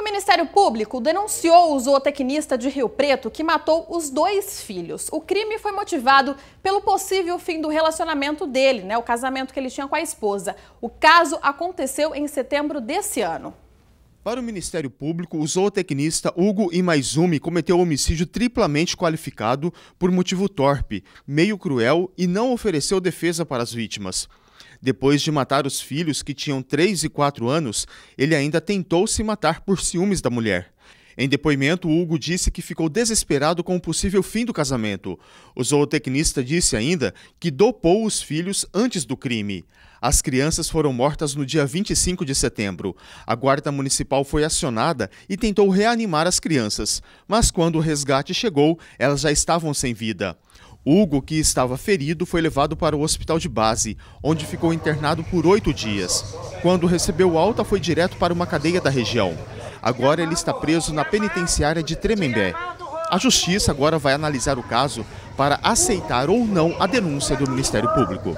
o Ministério Público denunciou o zootecnista de Rio Preto que matou os dois filhos. O crime foi motivado pelo possível fim do relacionamento dele, né, o casamento que ele tinha com a esposa. O caso aconteceu em setembro desse ano. Para o Ministério Público, o zootecnista Hugo Imaizumi cometeu homicídio triplamente qualificado por motivo torpe, meio cruel e não ofereceu defesa para as vítimas. Depois de matar os filhos, que tinham 3 e 4 anos, ele ainda tentou se matar por ciúmes da mulher. Em depoimento, Hugo disse que ficou desesperado com o possível fim do casamento. O zootecnista disse ainda que dopou os filhos antes do crime. As crianças foram mortas no dia 25 de setembro. A guarda municipal foi acionada e tentou reanimar as crianças, mas quando o resgate chegou, elas já estavam sem vida. Hugo, que estava ferido, foi levado para o hospital de base, onde ficou internado por oito dias. Quando recebeu alta, foi direto para uma cadeia da região. Agora ele está preso na penitenciária de Tremembé. A justiça agora vai analisar o caso para aceitar ou não a denúncia do Ministério Público.